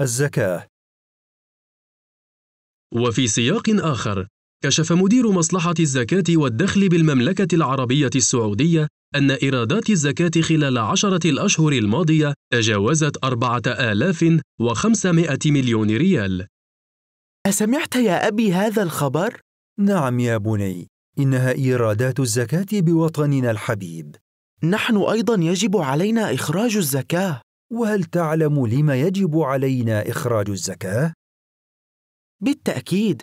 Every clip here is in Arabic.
الزكاة وفي سياق آخر كشف مدير مصلحة الزكاة والدخل بالمملكة العربية السعودية أن إيرادات الزكاة خلال عشرة الأشهر الماضية تجاوزت 4500 مليون ريال أسمعت يا أبي هذا الخبر؟ نعم يا بني إنها إيرادات الزكاة بوطننا الحبيب نحن أيضا يجب علينا إخراج الزكاة وهل تعلم لم يجب علينا اخراج الزكاه بالتاكيد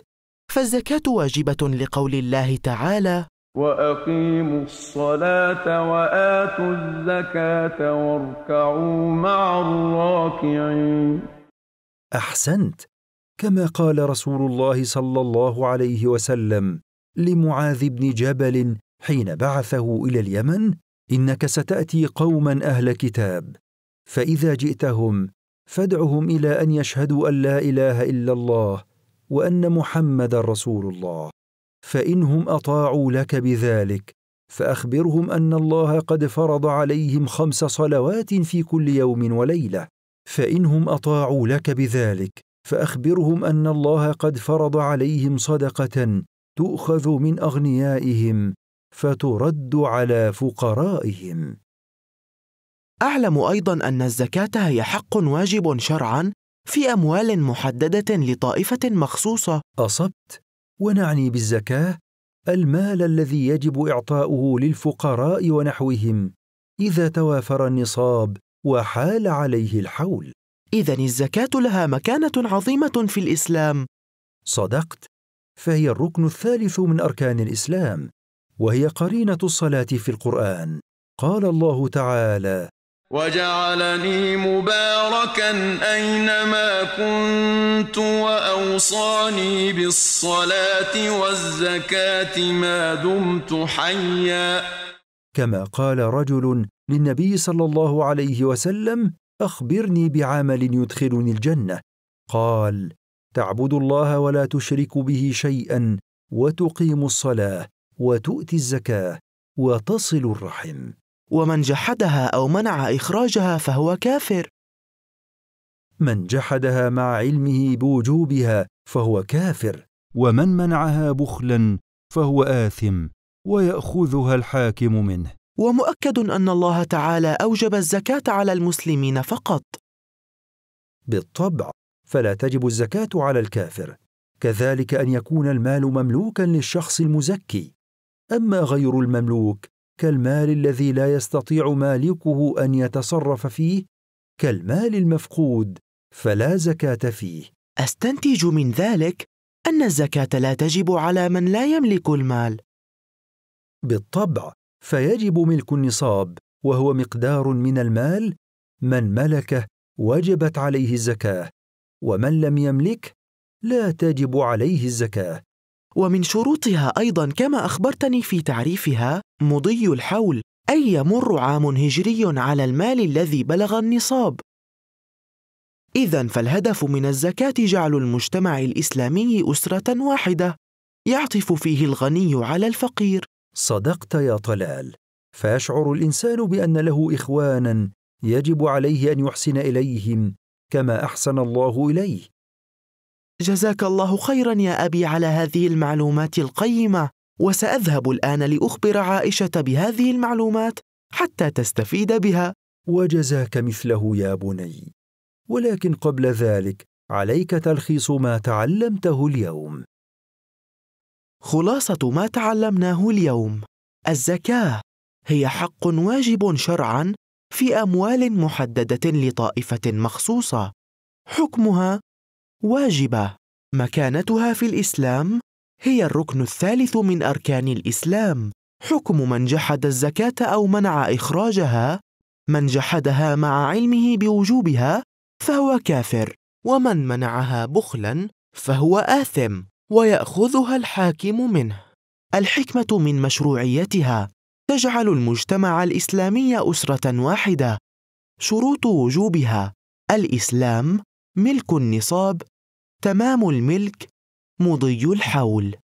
فالزكاه واجبه لقول الله تعالى واقيموا الصلاه واتوا الزكاه واركعوا مع الراكعين احسنت كما قال رسول الله صلى الله عليه وسلم لمعاذ بن جبل حين بعثه الى اليمن انك ستاتي قوما اهل كتاب فاذا جئتهم فادعهم الى ان يشهدوا ان لا اله الا الله وان محمدا رسول الله فانهم اطاعوا لك بذلك فاخبرهم ان الله قد فرض عليهم خمس صلوات في كل يوم وليله فانهم اطاعوا لك بذلك فاخبرهم ان الله قد فرض عليهم صدقه تؤخذ من اغنيائهم فترد على فقرائهم اعلم ايضا ان الزكاه هي حق واجب شرعا في اموال محدده لطائفه مخصوصه اصبت ونعني بالزكاه المال الذي يجب اعطاؤه للفقراء ونحوهم اذا توافر النصاب وحال عليه الحول اذا الزكاه لها مكانه عظيمه في الاسلام صدقت فهي الركن الثالث من اركان الاسلام وهي قرينه الصلاه في القران قال الله تعالى وجعلني مباركا أينما كنت وأوصاني بالصلاة والزكاة ما دمت حيا كما قال رجل للنبي صلى الله عليه وسلم أخبرني بعمل يدخلني الجنة قال تعبد الله ولا تشرك به شيئا وتقيم الصلاة وتؤتي الزكاة وتصل الرحم ومن جحدها او منع اخراجها فهو كافر من جحدها مع علمه بوجوبها فهو كافر ومن منعها بخلا فهو آثم ويأخذها الحاكم منه. ومؤكد أن الله تعالى أوجب الزكاة على المسلمين فقط. بالطبع، فلا تجب الزكاة على الكافر، كذلك أن يكون المال مملوكا للشخص المزكي، أما غير المملوك كالمال الذي لا يستطيع مالكه ان يتصرف فيه كالمال المفقود فلا زكاه فيه استنتج من ذلك ان الزكاه لا تجب على من لا يملك المال بالطبع فيجب ملك النصاب وهو مقدار من المال من ملكه وجبت عليه الزكاه ومن لم يملك لا تجب عليه الزكاه ومن شروطها أيضا كما أخبرتني في تعريفها مضي الحول أي يمر عام هجري على المال الذي بلغ النصاب إذا فالهدف من الزكاة جعل المجتمع الإسلامي أسرة واحدة يعطف فيه الغني على الفقير صدقت يا طلال فيشعر الإنسان بأن له إخوانا يجب عليه أن يحسن إليهم كما أحسن الله إليه جزاك الله خيرا يا أبي على هذه المعلومات القيمة وسأذهب الآن لأخبر عائشة بهذه المعلومات حتى تستفيد بها وجزاك مثله يا بني ولكن قبل ذلك عليك تلخيص ما تعلمته اليوم خلاصة ما تعلمناه اليوم الزكاة هي حق واجب شرعا في أموال محددة لطائفة مخصوصة حكمها واجبة مكانتها في الإسلام هي الركن الثالث من أركان الإسلام حكم من جحد الزكاة أو منع إخراجها من جحدها مع علمه بوجوبها فهو كافر ومن منعها بخلا فهو آثم ويأخذها الحاكم منه الحكمة من مشروعيتها تجعل المجتمع الإسلامي أسرة واحدة شروط وجوبها الإسلام ملك النصاب تمام الملك مضي الحول